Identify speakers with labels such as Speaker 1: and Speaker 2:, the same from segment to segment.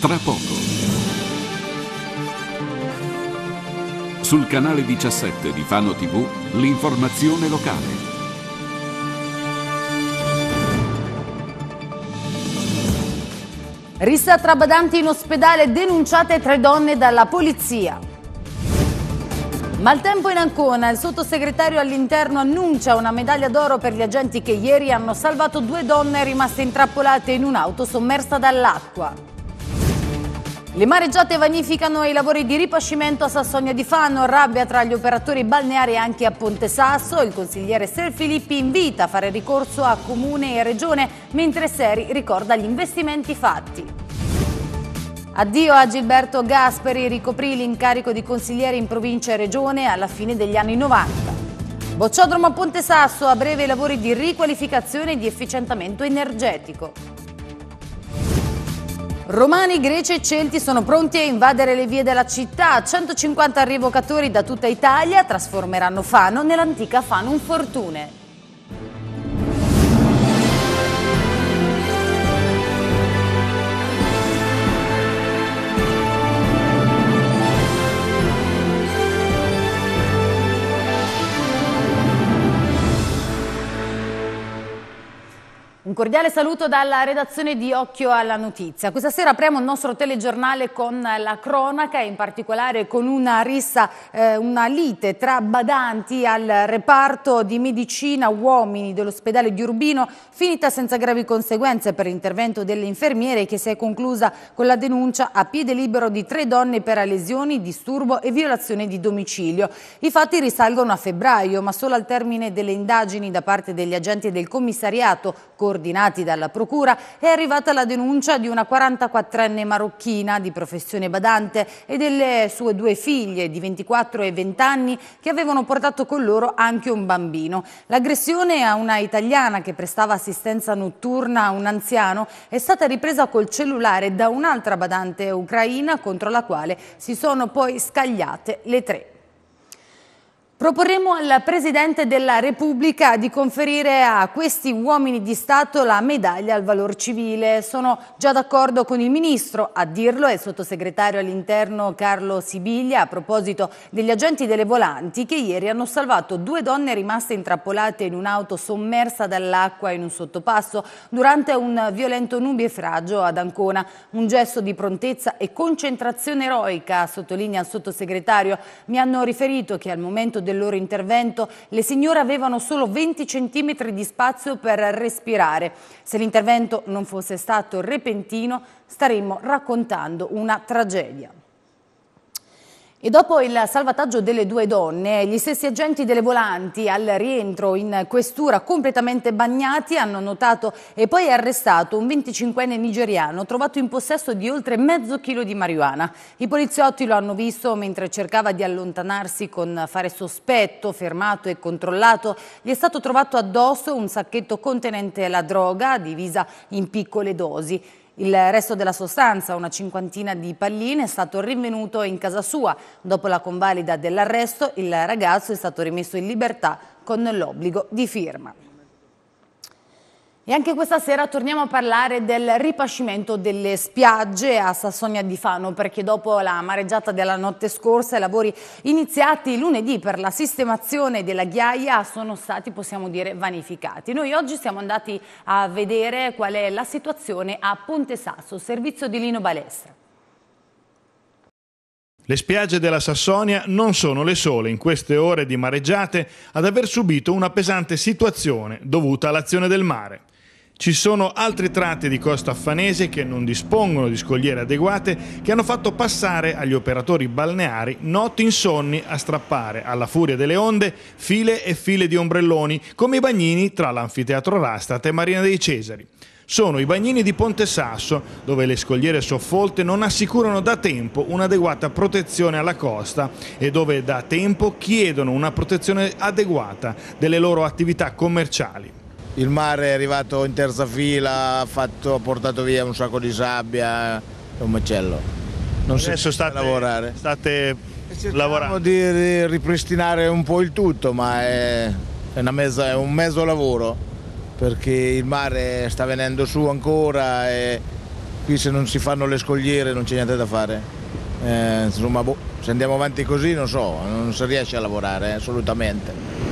Speaker 1: tra poco. Sul canale 17 di Fano TV, l'informazione locale.
Speaker 2: Rissa tra badanti in ospedale, denunciate tre donne dalla polizia. Maltempo in Ancona, il sottosegretario all'interno annuncia una medaglia d'oro per gli agenti che ieri hanno salvato due donne rimaste intrappolate in un'auto sommersa dall'acqua. Le mareggiate vanificano i lavori di ripascimento a Sassonia di Fano, rabbia tra gli operatori balneari anche a Ponte Sasso. Il consigliere Ser Filippi invita a fare ricorso a Comune e Regione, mentre Seri ricorda gli investimenti fatti. Addio a Gilberto Gasperi, ricoprì l'incarico di consigliere in provincia e regione alla fine degli anni 90. Bocciodromo a Ponte Sasso, a breve i lavori di riqualificazione e di efficientamento energetico. Romani, greci e celti sono pronti a invadere le vie della città. 150 rievocatori da tutta Italia trasformeranno Fano nell'antica Fanum Fortune. Un cordiale saluto dalla redazione di Occhio alla Notizia. Questa sera apriamo il nostro telegiornale con la cronaca e in particolare con una rissa, eh, una lite tra badanti al reparto di medicina uomini dell'ospedale di Urbino, finita senza gravi conseguenze per l'intervento delle infermiere che si è conclusa con la denuncia a piede libero di tre donne per lesioni, disturbo e violazione di domicilio. I fatti risalgono a febbraio, ma solo al termine delle indagini da parte degli agenti del commissariato coordinato ordinati dalla Procura, è arrivata la denuncia di una 44enne marocchina di professione badante e delle sue due figlie di 24 e 20 anni che avevano portato con loro anche un bambino. L'aggressione a una italiana che prestava assistenza notturna a un anziano è stata ripresa col cellulare da un'altra badante ucraina contro la quale si sono poi scagliate le tre. Proporremo al Presidente della Repubblica di conferire a questi uomini di Stato la medaglia al valor civile. Sono già d'accordo con il Ministro, a dirlo è il Sottosegretario all'Interno Carlo Sibiglia a proposito degli agenti delle volanti che ieri hanno salvato due donne rimaste intrappolate in un'auto sommersa dall'acqua in un sottopasso durante un violento nubifragio ad Ancona. Un gesto di prontezza e concentrazione eroica, sottolinea il Sottosegretario. Mi hanno riferito che al momento del del loro intervento, le signore avevano solo 20 centimetri di spazio per respirare. Se l'intervento non fosse stato repentino, staremmo raccontando una tragedia. E dopo il salvataggio delle due donne, gli stessi agenti delle volanti al rientro in questura completamente bagnati hanno notato e poi arrestato un 25enne nigeriano trovato in possesso di oltre mezzo chilo di marijuana. I poliziotti lo hanno visto mentre cercava di allontanarsi con fare sospetto, fermato e controllato. Gli è stato trovato addosso un sacchetto contenente la droga divisa in piccole dosi. Il resto della sostanza, una cinquantina di palline, è stato rinvenuto in casa sua. Dopo la convalida dell'arresto, il ragazzo è stato rimesso in libertà con l'obbligo di firma. E anche questa sera torniamo a parlare del ripascimento delle spiagge a Sassonia di Fano perché dopo la mareggiata della notte scorsa i lavori iniziati lunedì per la sistemazione della ghiaia sono stati, possiamo dire, vanificati. Noi oggi siamo andati a vedere qual è la situazione a Ponte Sasso, servizio di Lino Balestra.
Speaker 3: Le spiagge della Sassonia non sono le sole in queste ore di mareggiate ad aver subito una pesante situazione dovuta all'azione del mare. Ci sono altri tratti di costa affanese che non dispongono di scogliere adeguate che hanno fatto passare agli operatori balneari notti insonni a strappare alla furia delle onde file e file di ombrelloni come i bagnini tra l'anfiteatro Rastat e Marina dei Cesari sono i bagnini di Ponte Sasso, dove le scogliere soffolte non assicurano da tempo un'adeguata protezione alla costa e dove da tempo chiedono una protezione adeguata delle loro attività commerciali. Il mare è arrivato in terza fila, ha, fatto, ha portato via un sacco di sabbia, è un macello. Non si Adesso state, lavorare. state lavorando. di ripristinare un
Speaker 4: po' il tutto, ma è,
Speaker 3: è, mezza, è un mezzo lavoro, perché il mare sta venendo su ancora e qui se non si fanno le scogliere non c'è niente da fare. Eh, insomma, boh, se andiamo avanti così non so, non si riesce a lavorare eh, assolutamente.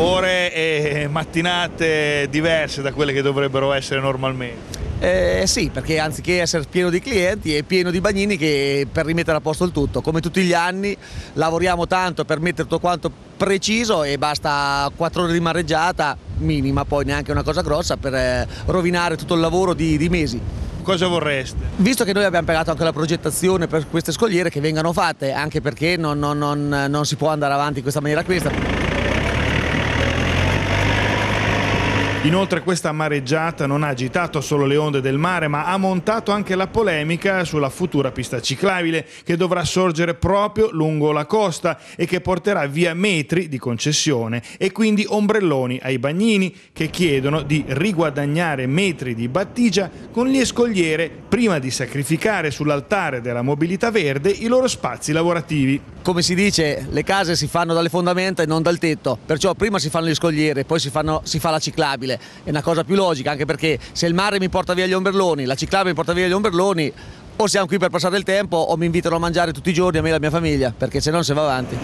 Speaker 3: ore e mattinate diverse da quelle che dovrebbero essere normalmente.
Speaker 4: Eh, sì, perché anziché essere pieno di clienti è pieno di bagnini che per rimettere a posto il tutto, come tutti gli anni lavoriamo tanto per mettere tutto quanto preciso e basta 4 ore di mareggiata, minima poi neanche una cosa grossa, per eh, rovinare tutto il lavoro di, di mesi cosa vorreste? Visto che noi abbiamo pagato anche la progettazione per queste scogliere che vengano fatte, anche perché non, non, non, non si può andare avanti in questa maniera questa. Inoltre
Speaker 3: questa mareggiata non ha agitato solo le onde del mare, ma ha montato anche la polemica sulla futura pista ciclabile che dovrà sorgere proprio lungo la costa e che porterà via metri di concessione e quindi ombrelloni ai bagnini che chiedono di riguadagnare metri di battigia con gli escogliere prima di sacrificare sull'altare della mobilità verde i loro spazi lavorativi. Come si dice, le case si
Speaker 4: fanno dalle fondamenta e non dal tetto, perciò prima si fanno gli scogliere, poi si, fanno, si fa la ciclabile ciclabile è una cosa più logica, anche perché se il mare mi porta via gli ombrelloni, la ciclabile mi porta via gli ombrelloni, o siamo qui per passare il tempo o mi invitano a mangiare tutti i giorni a me e alla mia famiglia, perché se no si va avanti.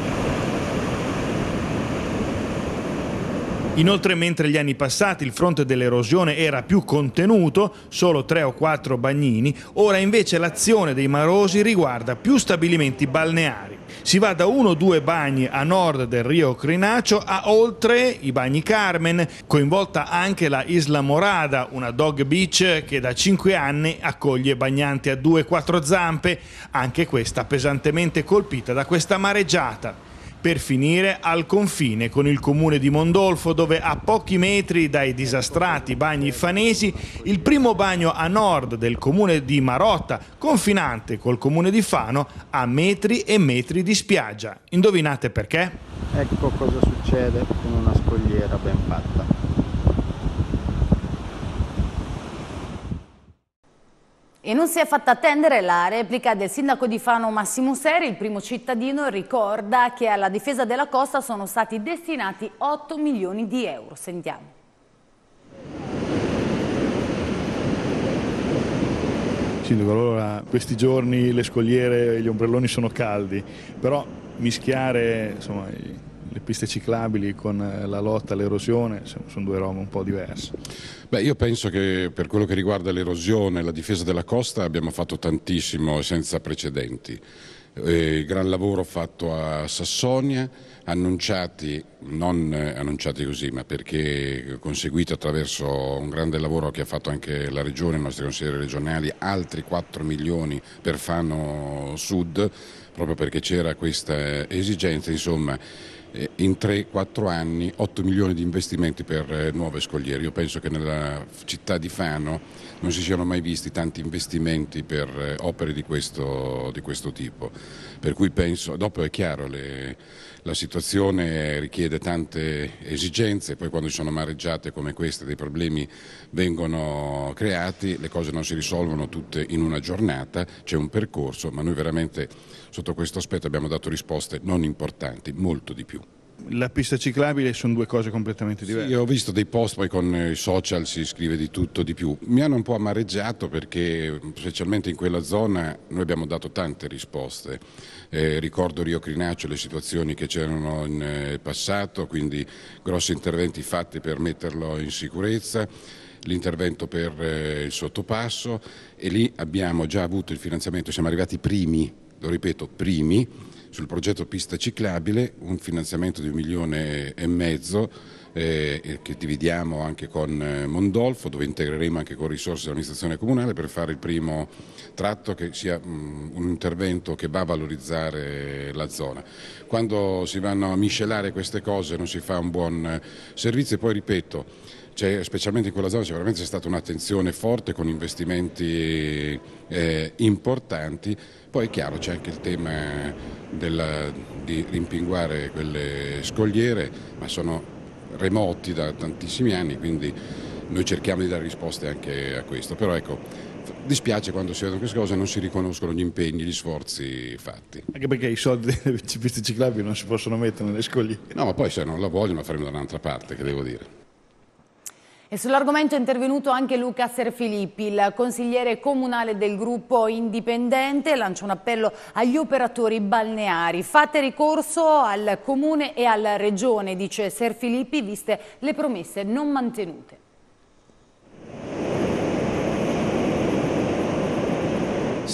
Speaker 4: Inoltre, mentre gli anni passati il fronte
Speaker 3: dell'erosione era più contenuto, solo tre o quattro bagnini, ora invece l'azione dei marosi riguarda più stabilimenti balneari. Si va da uno o due bagni a nord del Rio Crinaccio a oltre i bagni Carmen, coinvolta anche la Isla Morada, una dog beach che da 5 anni accoglie bagnanti a 2-4 zampe, anche questa pesantemente colpita da questa mareggiata per finire al confine con il comune di Mondolfo dove a pochi metri dai disastrati bagni fanesi il primo bagno a nord del comune di Marotta, confinante col comune di Fano, ha metri e metri di spiaggia. Indovinate perché? Ecco cosa succede con una scogliera ben fatta.
Speaker 2: E non si è fatta attendere la replica del sindaco di Fano Massimo Seri, il primo cittadino ricorda che alla difesa della costa sono stati destinati 8 milioni di euro. Sentiamo.
Speaker 3: Sindaco, allora questi giorni le scogliere e gli ombrelloni sono caldi, però mischiare insomma, le piste ciclabili con eh, la lotta all'erosione sono due robe un po' diverse.
Speaker 1: Beh, io penso che per quello che riguarda l'erosione e la difesa della costa abbiamo fatto tantissimo senza precedenti. Eh, gran lavoro fatto a Sassonia, annunciati, non eh, annunciati così, ma perché conseguito attraverso un grande lavoro che ha fatto anche la Regione, i nostri consiglieri regionali, altri 4 milioni per Fano Sud, proprio perché c'era questa esigenza, insomma in 3-4 anni 8 milioni di investimenti per eh, nuove scogliere. Io penso che nella città di Fano non si siano mai visti tanti investimenti per eh, opere di questo, di questo tipo. Per cui penso, dopo è chiaro, le, la situazione richiede tante esigenze, poi quando ci sono mareggiate come queste dei problemi vengono creati, le cose non si risolvono tutte in una giornata, c'è un percorso, ma noi veramente Sotto questo aspetto abbiamo dato risposte non importanti, molto di più
Speaker 3: la pista ciclabile sono due cose completamente diverse.
Speaker 1: Sì, ho visto dei post, poi con i social si scrive di tutto, di più. Mi hanno un po' amareggiato perché, specialmente in quella zona, noi abbiamo dato tante risposte. Eh, ricordo Rio Crinaccio, le situazioni che c'erano in eh, passato, quindi grossi interventi fatti per metterlo in sicurezza l'intervento per eh, il sottopasso e lì abbiamo già avuto il finanziamento, siamo arrivati primi lo ripeto, primi, sul progetto pista ciclabile, un finanziamento di un milione e mezzo eh, che dividiamo anche con eh, Mondolfo, dove integreremo anche con risorse dell'amministrazione comunale per fare il primo tratto che sia mh, mm, un intervento che va a valorizzare la zona. Quando si vanno a miscelare queste cose non si fa un buon eh, servizio e poi ripeto, cioè, specialmente in quella zona c'è veramente stata un'attenzione forte con investimenti eh, importanti, poi è chiaro c'è anche il tema della, di rimpinguare quelle scogliere, ma sono remoti da tantissimi anni, quindi noi cerchiamo di dare risposte anche a questo, però ecco, dispiace quando si vedono queste cose e non si riconoscono gli impegni, gli sforzi fatti. Anche perché i soldi dei piste ciclabili non si possono mettere nelle scogliere. No, ma poi se non la vogliono la faremo da un'altra parte, che devo dire.
Speaker 2: E sull'argomento è intervenuto anche Luca Serfilippi, il consigliere comunale del gruppo indipendente, lancia un appello agli operatori balneari. Fate ricorso al comune e alla regione, dice Serfilippi, viste le promesse non mantenute.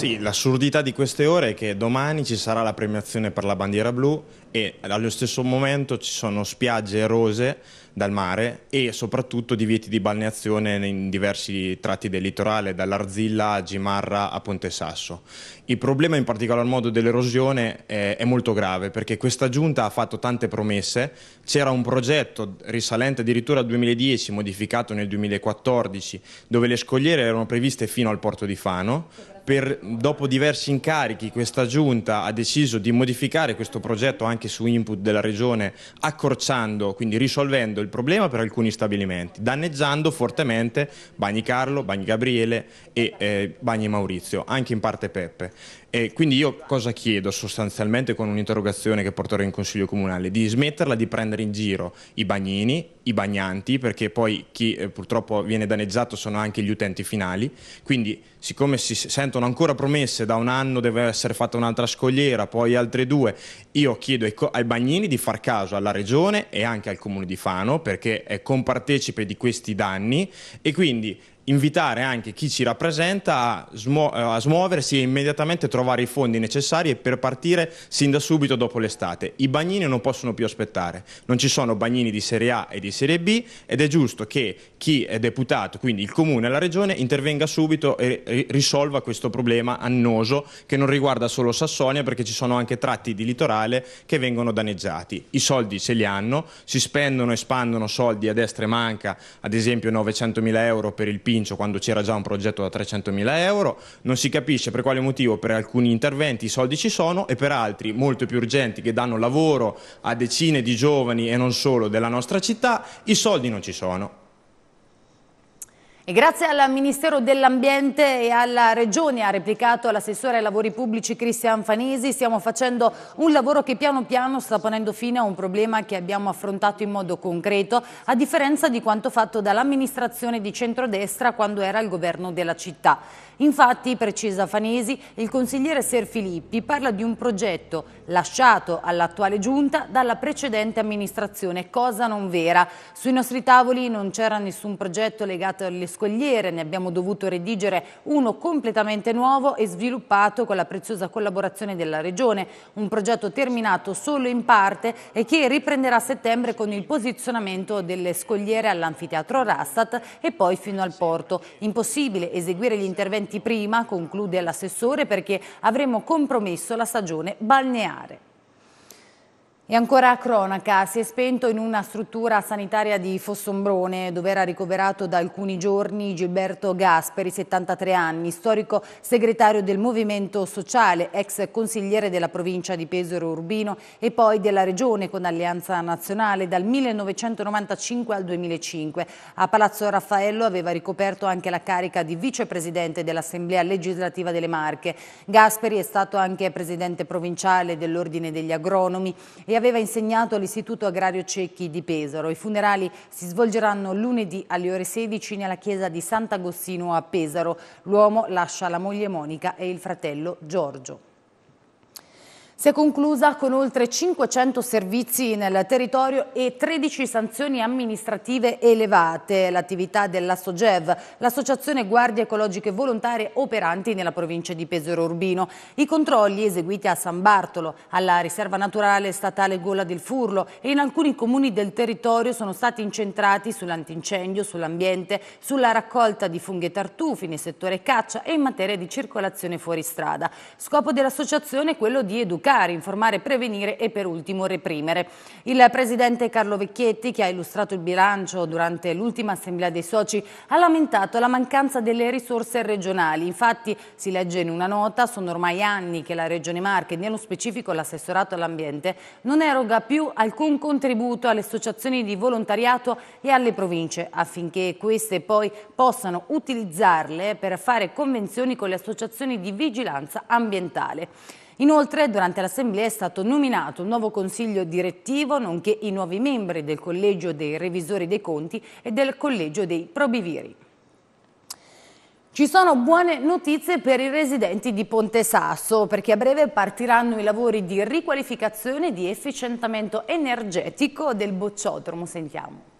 Speaker 4: Sì, l'assurdità di queste ore è che domani ci sarà la premiazione per la bandiera blu e allo stesso momento ci sono spiagge erose dal mare e soprattutto divieti di balneazione in diversi tratti del litorale, dall'Arzilla a Gimarra a Ponte Sasso. Il problema in particolar modo dell'erosione è, eh, è, molto grave perché questa giunta ha fatto tante promesse, c'era un progetto risalente addirittura al 2010, modificato nel 2014, dove le scogliere erano previste fino al porto di Fano per, dopo diversi incarichi questa giunta ha deciso di modificare questo progetto anche su input della regione accorciando, quindi risolvendo il problema per alcuni stabilimenti, danneggiando fortemente Bagni Carlo, Bagni Gabriele e eh, Bagni Maurizio, anche in parte Peppe. E quindi io cosa chiedo sostanzialmente con un'interrogazione che porterò in Consiglio Comunale? Di smetterla di prendere in giro i bagnini i bagnanti, perché poi chi eh, purtroppo viene danneggiato sono anche gli utenti finali, quindi siccome si sentono ancora promesse da un anno deve essere fatta un'altra scogliera, poi altre due, io chiedo ai, ai, bagnini di far caso alla regione e anche al comune di Fano perché è compartecipe di questi danni e quindi invitare anche chi ci rappresenta a, smu- eh, a, smuoversi e immediatamente trovare i fondi necessari per partire sin da subito dopo l'estate. I bagnini non possono più aspettare, non ci sono bagnini di Serie A e di Serie B ed è giusto che chi è deputato, quindi il Comune e la Regione, intervenga subito e risolva questo problema annoso che non riguarda solo Sassonia perché ci sono anche tratti di litorale che vengono danneggiati. I soldi ce li hanno, si spendono e spandono soldi a destra e manca, ad esempio 900 mila euro per il PIL Pincio quando c'era già un progetto da 300.000 euro, non si capisce per quale motivo per alcuni interventi i soldi ci sono e per altri molto più urgenti che danno lavoro a decine di giovani e non solo della nostra città i soldi non ci sono.
Speaker 2: E grazie al Ministero dell'Ambiente e alla Regione, ha replicato l'assessore ai lavori pubblici Cristian Fanesi, stiamo facendo un lavoro che piano piano sta ponendo fine a un problema che abbiamo affrontato in modo concreto, a differenza di quanto fatto dall'amministrazione di centrodestra quando era il governo della città. Infatti, precisa Fanesi, il consigliere Ser Filippi parla di un progetto lasciato all'attuale giunta dalla precedente amministrazione, cosa non vera. Sui nostri tavoli non c'era nessun progetto legato alle scogliere, ne abbiamo dovuto redigere uno completamente nuovo e sviluppato con la preziosa collaborazione della Regione, un progetto terminato solo in parte e che riprenderà a settembre con il posizionamento delle scogliere all'anfiteatro Rastat e poi fino al porto. Impossibile eseguire gli interventi prima, conclude l'assessore, perché avremo compromesso la stagione balneare. E ancora a cronaca, si è spento in una struttura sanitaria di Fossombrone dove era ricoverato da alcuni giorni Gilberto Gasperi, 73 anni, storico segretario del Movimento Sociale, ex consigliere della provincia di Pesaro Urbino e poi della regione con Alleanza Nazionale dal 1995 al 2005. A Palazzo Raffaello aveva ricoperto anche la carica di vicepresidente dell'Assemblea legislativa delle Marche. Gasperi è stato anche presidente provinciale dell'Ordine degli Agronomi e aveva insegnato all'Istituto Agrario Cecchi di Pesaro. I funerali si svolgeranno lunedì alle ore 16 nella chiesa di Sant'Agostino a Pesaro. L'uomo lascia la moglie Monica e il fratello Giorgio. Si è conclusa con oltre 500 servizi nel territorio e 13 sanzioni amministrative elevate. L'attività della l'associazione Guardie Ecologiche Volontarie operanti nella provincia di Pesero Urbino. I controlli eseguiti a San Bartolo, alla riserva naturale statale Gola del Furlo e in alcuni comuni del territorio sono stati incentrati sull'antincendio, sull'ambiente, sulla raccolta di funghi e tartufi nel settore caccia e in materia di circolazione fuori strada. Scopo dell'associazione è quello di educare educare, informare, prevenire e per ultimo reprimere. Il presidente Carlo Vecchietti, che ha illustrato il bilancio durante l'ultima assemblea dei soci, ha lamentato la mancanza delle risorse regionali. Infatti, si legge in una nota, sono ormai anni che la Regione Marche, nello specifico l'assessorato all'ambiente, non eroga più alcun contributo alle associazioni di volontariato e alle province affinché queste poi possano utilizzarle per fare convenzioni con le associazioni di vigilanza ambientale. Inoltre, durante l'Assemblea è stato nominato un nuovo consiglio direttivo, nonché i nuovi membri del Collegio dei Revisori dei Conti e del Collegio dei Probiviri. Ci sono buone notizie per i residenti di Ponte Sasso perché a breve partiranno i lavori di riqualificazione e di efficientamento energetico del bocciodromo. Sentiamo.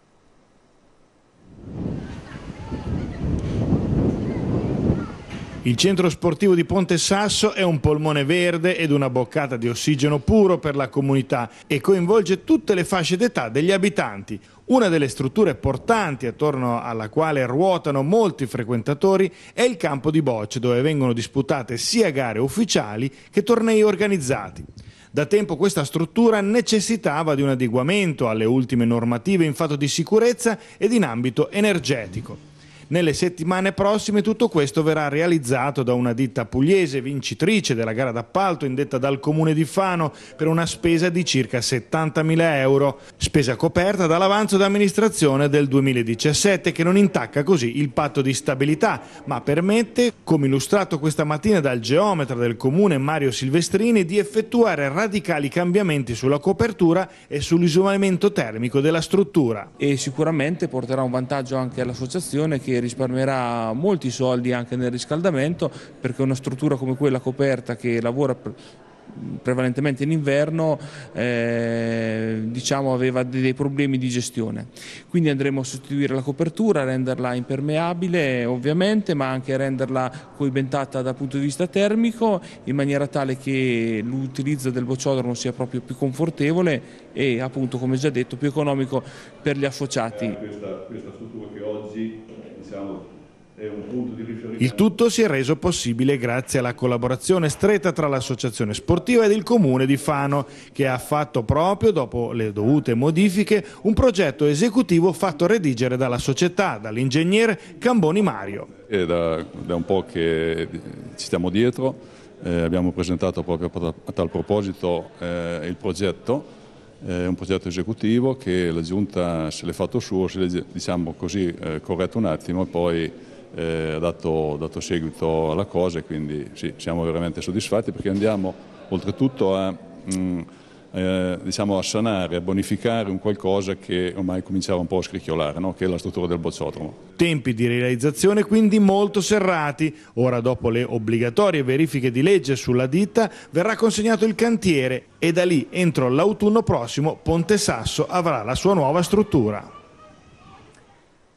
Speaker 3: Il centro sportivo di Ponte Sasso è un polmone verde ed una boccata di ossigeno puro per la comunità e coinvolge tutte le fasce d'età degli abitanti. Una delle strutture portanti attorno alla quale ruotano molti frequentatori è il campo di bocce dove vengono disputate sia gare ufficiali che tornei organizzati. Da tempo questa struttura necessitava di un adeguamento alle ultime normative in fatto di sicurezza ed in ambito energetico. Nelle settimane prossime tutto questo verrà realizzato da una ditta pugliese vincitrice della gara d'appalto indetta dal comune di Fano per una spesa di circa 70.000 euro, spesa coperta dall'avanzo d'amministrazione del 2017 che non intacca così il patto di stabilità, ma permette, come illustrato questa mattina dal geometra del comune Mario Silvestrini, di effettuare radicali cambiamenti sulla copertura e sull'isolamento termico della struttura. E sicuramente porterà un vantaggio anche all'associazione che risparmierà molti soldi anche nel riscaldamento perché una struttura come quella coperta che lavora prevalentemente in inverno, eh, diciamo aveva dei problemi di gestione. Quindi andremo a sostituire la copertura, renderla impermeabile ovviamente, ma anche renderla coibentata dal punto di vista termico in maniera tale che l'utilizzo del bocciodromo sia proprio più confortevole e appunto come già detto più economico per gli affociati. Questa, questa struttura che oggi diciamo il tutto si è reso possibile grazie alla collaborazione stretta tra l'associazione sportiva ed il comune di Fano, che ha fatto proprio, dopo le dovute modifiche, un progetto esecutivo fatto redigere dalla società, dall'ingegnere Camboni Mario.
Speaker 1: È da, da, un po' che ci stiamo dietro, eh, abbiamo presentato proprio a tal proposito eh, il progetto è eh, un progetto esecutivo che la Giunta se l'è fatto suo, se l'è diciamo così, eh, corretto un attimo e poi eh, ha dato, dato, seguito alla cosa e quindi sì, siamo veramente soddisfatti perché andiamo oltretutto a, mh, mm, eh, diciamo a sanare, a bonificare un qualcosa che ormai cominciava un po' a scricchiolare, no? che è la struttura del bocciodromo. Tempi
Speaker 3: di realizzazione quindi molto serrati. Ora, dopo le obbligatorie verifiche di legge sulla ditta, verrà consegnato il cantiere e da lì, entro l'autunno prossimo, Ponte Sasso avrà la sua nuova struttura.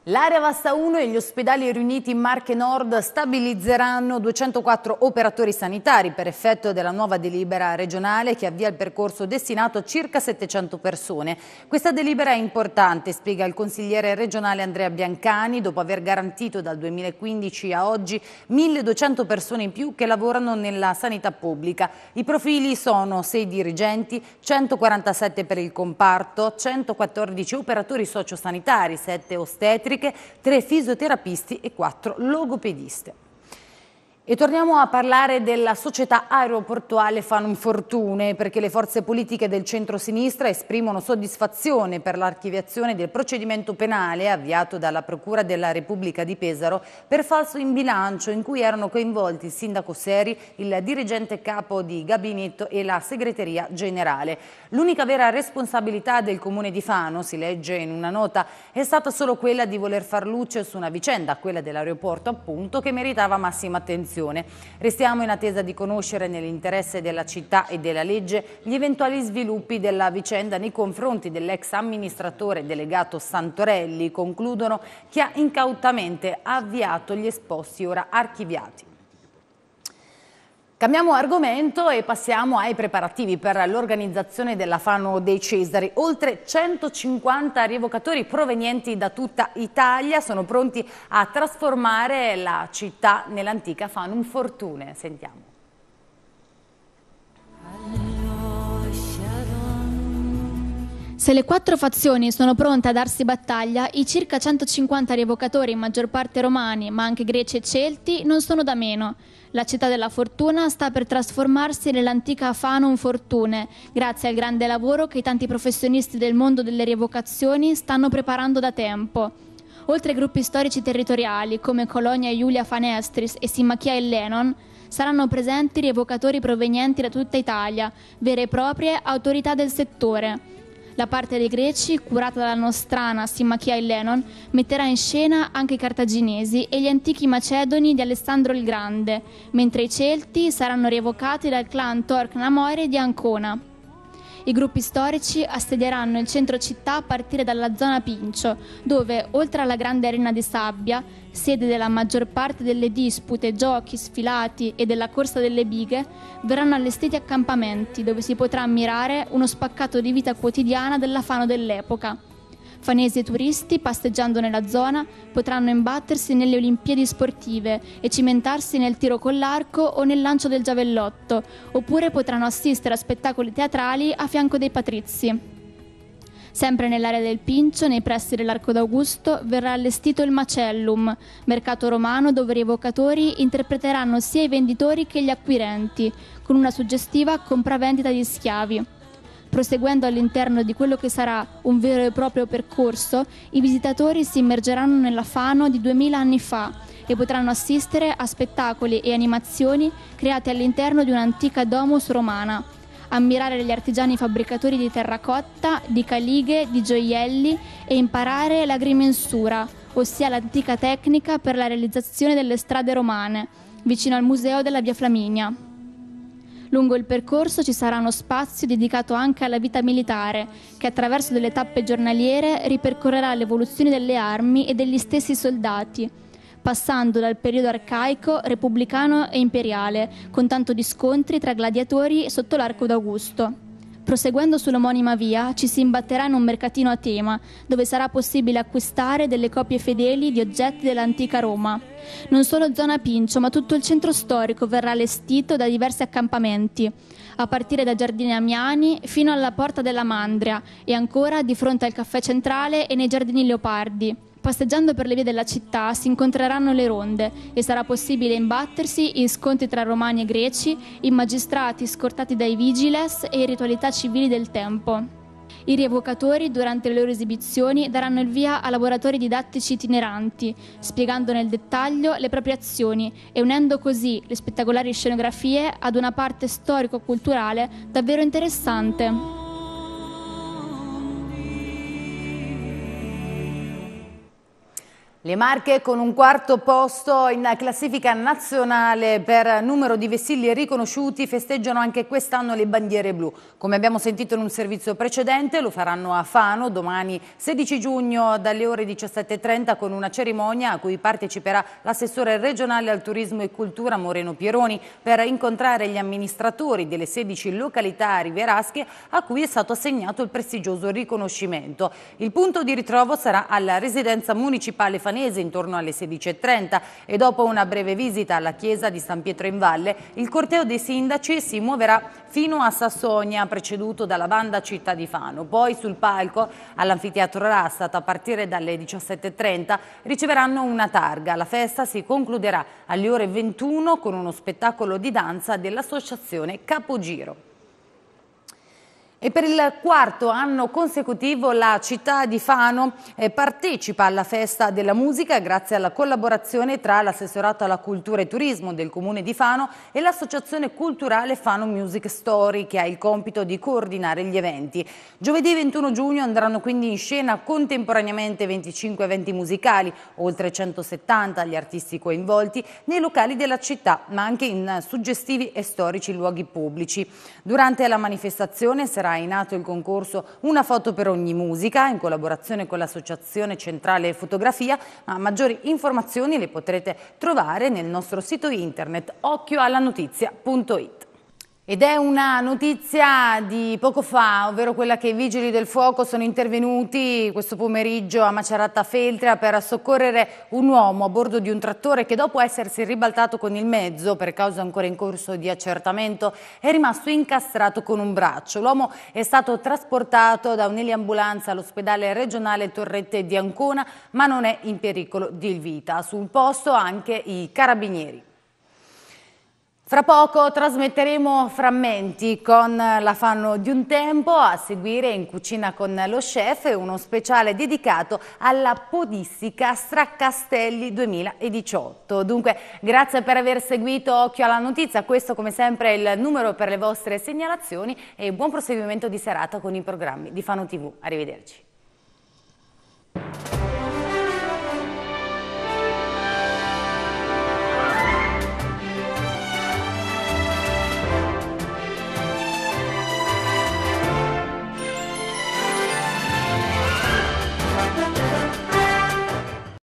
Speaker 2: L'area Vasta 1 e gli ospedali riuniti in Marche Nord stabilizzeranno 204 operatori sanitari per effetto della nuova delibera regionale che avvia il percorso destinato a circa 700 persone. Questa delibera è importante, spiega il consigliere regionale Andrea Biancani, dopo aver garantito dal 2015 a oggi 1200 persone in più che lavorano nella sanità pubblica. I profili sono 6 dirigenti, 147 per il comparto, 114 operatori sociosanitari, 7 ostetri, psichiatriche, tre fisioterapisti e quattro logopediste. E torniamo a parlare della società aeroportuale Fanfortune, perché le forze politiche del centro-sinistra esprimono soddisfazione per l'archiviazione del procedimento penale avviato dalla Procura della Repubblica di Pesaro per falso in bilancio in cui erano coinvolti il sindaco Seri, il dirigente capo di gabinetto e la segreteria generale. L'unica vera responsabilità del comune di Fano, si legge in una nota, è stata solo quella di voler far luce su una vicenda, quella dell'aeroporto appunto, che meritava massima attenzione soluzione. Restiamo in attesa di conoscere nell'interesse della città e della legge gli eventuali sviluppi della vicenda nei confronti dell'ex amministratore delegato Santorelli, concludono, che ha incautamente avviato gli esposti ora archiviati. Cambiamo argomento e passiamo ai preparativi per l'organizzazione della Fano dei Cesari. Oltre 150 rievocatori provenienti da tutta Italia sono pronti a trasformare la città nell'antica Fanum Fortune. Sentiamo.
Speaker 5: Se le quattro fazioni sono pronte a darsi battaglia, i circa 150 rievocatori, in maggior parte romani, ma anche greci e celti, non sono da meno. La città della fortuna sta per trasformarsi nell'antica Fanon Fortune, grazie al grande lavoro che i tanti professionisti del mondo delle rievocazioni stanno preparando da tempo. Oltre ai gruppi storici territoriali come Colonia Iulia Fanestris e Simmachia e Lenon, saranno presenti rievocatori provenienti da tutta Italia, vere e proprie autorità del settore. La parte dei greci, curata dalla nostrana Simmachia Lennon, metterà in scena anche i cartaginesi e gli antichi macedoni di Alessandro il Grande, mentre i Celti saranno rievocati dal clan Torquemore di Ancona. I gruppi storici assedieranno il centro città a partire dalla zona Pincio, dove, oltre alla grande arena di sabbia, sede della maggior parte delle dispute, giochi, sfilati e della corsa delle bighe, verranno allestiti accampamenti dove si potrà ammirare uno spaccato di vita quotidiana della Fano dell'epoca Fanesi e turisti, passeggiando nella zona, potranno imbattersi nelle Olimpiadi sportive e cimentarsi nel tiro con l'arco o nel lancio del giavellotto, oppure potranno assistere a spettacoli teatrali a fianco dei patrizi. Sempre nell'area del Pincio, nei pressi dell'Arco d'Augusto, verrà allestito il Macellum, mercato romano dove i evocatori interpreteranno sia i venditori che gli acquirenti, con una suggestiva compravendita di schiavi. Proseguendo all'interno di quello che sarà un vero e proprio percorso, i visitatori si immergeranno nella Fano di 2000 anni fa e potranno assistere a spettacoli e animazioni create all'interno di un'antica domus romana, ammirare gli artigiani fabbricatori di terracotta, di calighe, di gioielli e imparare l'agrimensura, ossia l'antica tecnica per la realizzazione delle strade romane, vicino al Museo della Via Flaminia. Lungo il percorso ci sarà uno spazio dedicato anche alla vita militare, che attraverso delle tappe giornaliere ripercorrerà l'evoluzione delle armi e degli stessi soldati, passando dal periodo arcaico, repubblicano e imperiale, con tanto di scontri tra gladiatori sotto l'arco d'Augusto. Proseguendo sull'omonima via ci si imbatterà in un mercatino a tema, dove sarà possibile acquistare delle copie fedeli di oggetti dell'antica Roma. Non solo zona Pincio, ma tutto il centro storico verrà allestito da diversi accampamenti, a partire da Giardini Amiani fino alla Porta della Mandria e ancora di fronte al caffè centrale e nei Giardini Leopardi. Passeggiando per le vie della città si incontreranno le ronde e sarà possibile imbattersi in scontri tra romani e greci, in magistrati scortati dai vigiles e in ritualità civili del tempo. I rievocatori durante le loro esibizioni daranno il via a laboratori didattici itineranti, spiegando nel dettaglio le proprie azioni e unendo così le spettacolari scenografie ad una parte storico-culturale davvero interessante. Le Marche con un
Speaker 2: quarto posto in classifica nazionale per numero di vessilli riconosciuti festeggiano anche quest'anno le bandiere blu. Come abbiamo sentito in un servizio precedente lo faranno a Fano domani 16 giugno dalle ore 17.30 con una cerimonia a cui parteciperà l'assessore regionale al turismo e cultura Moreno Pieroni per incontrare gli amministratori delle 16 località riverasche a cui è stato assegnato il prestigioso riconoscimento. Il punto di ritrovo sarà alla residenza municipale Fanelli Albanese intorno alle 16.30 e dopo una breve visita alla chiesa di San Pietro in Valle, il corteo dei sindaci si muoverà fino a Sassonia, preceduto dalla banda Città di Fano. Poi sul palco all'anfiteatro Rastat, a partire dalle 17.30, riceveranno una targa. La festa si concluderà alle ore 21 con uno spettacolo di danza dell'associazione Capogiro. E per il quarto anno consecutivo la città di Fano eh, partecipa alla festa della musica grazie alla collaborazione tra l'assessorato alla cultura e turismo del comune di Fano e l'associazione culturale Fano Music Story che ha il compito di coordinare gli eventi. Giovedì 21 giugno andranno quindi in scena contemporaneamente 25 eventi musicali, oltre 170 gli artisti coinvolti nei locali della città ma anche in suggestivi e storici luoghi pubblici. Durante la manifestazione sarà è nato il concorso Una foto per ogni musica in collaborazione con l'Associazione Centrale Fotografia, ma maggiori informazioni le potrete trovare nel nostro sito internet occhioallanotizia.it. Ed è una notizia di poco fa, ovvero quella che i vigili del fuoco sono intervenuti questo pomeriggio a Macerata Feltria per soccorrere un uomo a bordo di un trattore che dopo essersi ribaltato con il mezzo per causa ancora in corso di accertamento è rimasto incastrato con un braccio. L'uomo è stato trasportato da un'eliambulanza all'ospedale regionale Torrette di Ancona ma non è in pericolo di vita. Sul posto anche i carabinieri. Fra poco trasmetteremo frammenti con la Fanno di un tempo, a seguire in cucina con lo chef uno speciale dedicato alla podistica Straccastelli 2018. Dunque grazie per aver seguito Occhio alla Notizia, questo come sempre è il numero per le vostre segnalazioni e buon proseguimento di serata con i programmi di Fanno TV. Arrivederci.